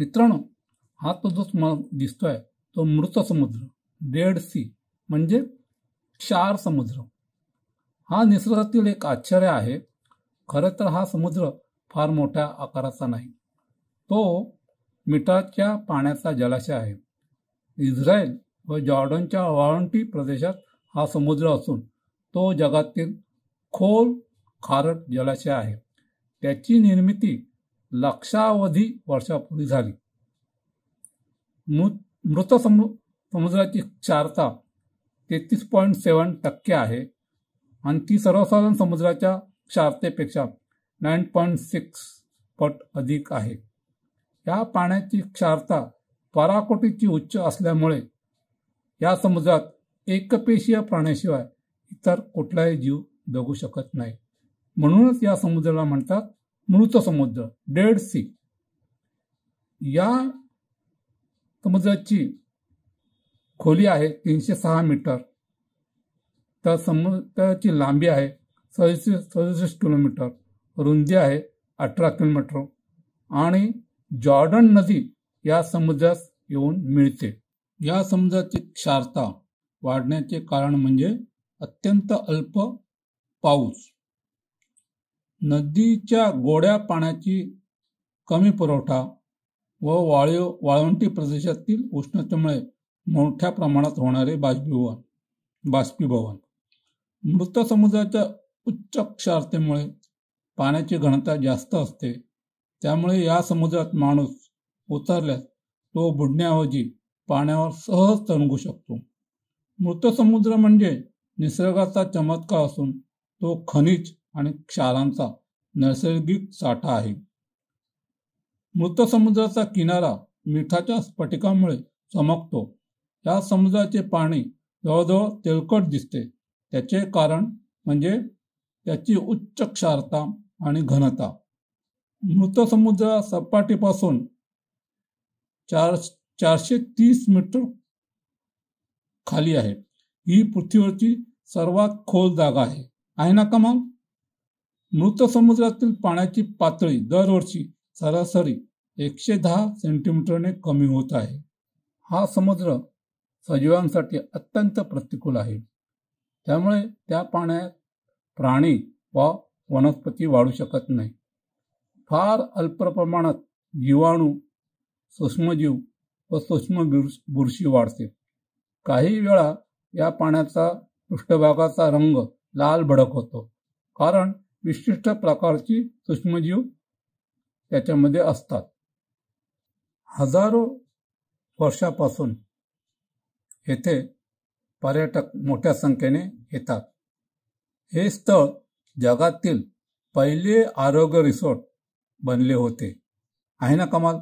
मित्रांनो हा तो जो तुम्हाला दिसतोय तो मृत समुद्र डेड सी म्हणजे क्षार समुद्र हा निसर्गातील एक आश्चर्य आहे खरं तर हा समुद्र फार मोठ्या आकाराचा नाही तो मिठाच्या पाण्याचा जलाशय आहे इस्रायल व जॉर्डनच्या वाळंटी प्रदेशात हा समुद्र असून तो जगातील खोल खारट जलाशय आहे त्याची निर्मिती लक्षावधी वर्षापूर्वी झाली मृत समुद्राची क्षारता तेहतीस पॉईंट सेवन टक्के आहे आणि ती सर्वसाधारण समुद्राच्या क्षारतेपेक्षा नाईन पॉईंट सिक्स पट अधिक आहे या पाण्याची क्षारता पराकोटीची उच्च असल्यामुळे या समुद्रात एकपेशीय प्राण्याशिवाय इतर कुठलाही जीव जगू शकत नाही म्हणूनच या समुद्राला म्हणतात मृत समुद्र डेड सी या समुद्राची खोली आहे तीनशे सहा मीटर तर समुद्राची लांबी आहे सदुसष्ट सदुसष्ट किलोमीटर रुंदी आहे अठरा किलोमीटर आणि जॉर्डन नदी या समुद्रास येऊन मिळते या समुद्राची क्षारता वाढण्याचे कारण म्हणजे अत्यंत अल्प पाऊस नदीच्या गोड्या पाण्याची कमी पुरवठा व वाळीव वाळवंटी प्रदेशातील उष्णतेमुळे मोठ्या प्रमाणात होणारे बाष्पीभवन बाष्पीभवन मृत समुद्राच्या उच्च क्षारतेमुळे पाण्याची घनता जास्त असते त्यामुळे या समुद्रात माणूस उतरल्यास तो बुडण्याऐवजी पाण्यावर सहज तणगू शकतो मृत समुद्र म्हणजे निसर्गाचा चमत्कार असून तो खनिज आणि क्षारांचा नैसर्गिक साठा आहे मृत समुद्राचा किनारा मिठाच्या स्फटिकामुळे चमकतो या समुद्राचे पाणी जवळजवळ तेलकट दिसते त्याचे कारण म्हणजे त्याची उच्च क्षारता आणि घनता मृत समुद्र सपाटीपासून चार चारशे तीस मीटर खाली आहे ही पृथ्वीवरची सर्वात खोल जागा आहे आहे ना मग मृत समुद्रातील पाण्याची पातळी दरवर्षी सरासरी एकशे दहा सेंटीमीटरने कमी होत आहे हा समुद्र सजीवांसाठी अत्यंत प्रतिकूल आहे त्यामुळे त्या पाण्यात प्राणी वा वनस्पती वाढू शकत नाही फार अल्प प्रमाणात जीवाणू सूक्ष्मजीव व सूक्ष्म बुरशी वाढते काही वेळा या पाण्याचा पृष्ठभागाचा रंग लाल भडक होतो कारण विशिष्ट प्रकारची सूक्ष्मजीव त्याच्यामध्ये असतात हजारो वर्षापासून येथे पर्यटक मोठ्या संख्येने येतात हे स्थळ जगातील पहिले आरोग्य रिसॉर्ट बनले होते आहे ना कमाल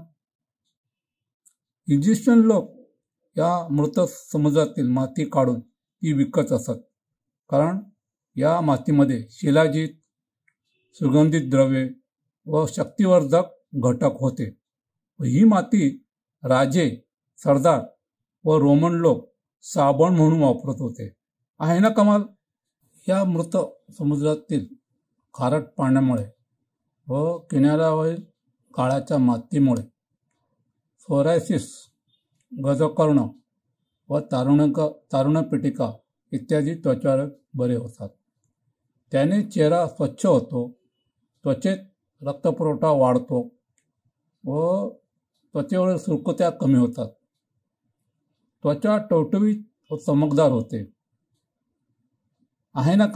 इजिप्शियन लोक या मृत समुद्रातील माती काढून ती विकत असत कारण या मातीमध्ये शिलाजीत सुगंधित द्रव्ये व शक्तिवर्धक घटक होते ही माती राजे सरदार व रोमन लोक साबण म्हणून वापरत होते आहे ना कमाल या मृत समुद्रातील खारट पाण्यामुळे व किनाऱ्यावरील काळाच्या मातीमुळे फोरायसिस गजकर्ण व तारुणक तारुणपिटिका इत्यादी त्वचार बरे होतात त्याने चेहरा स्वच्छ होतो त्वचेत रक्तपुरवठा वाढतो व त्वचेवरील सुरकुत्या कमी होतात त्वचा टवटवीत व चमकदार होते आहे ना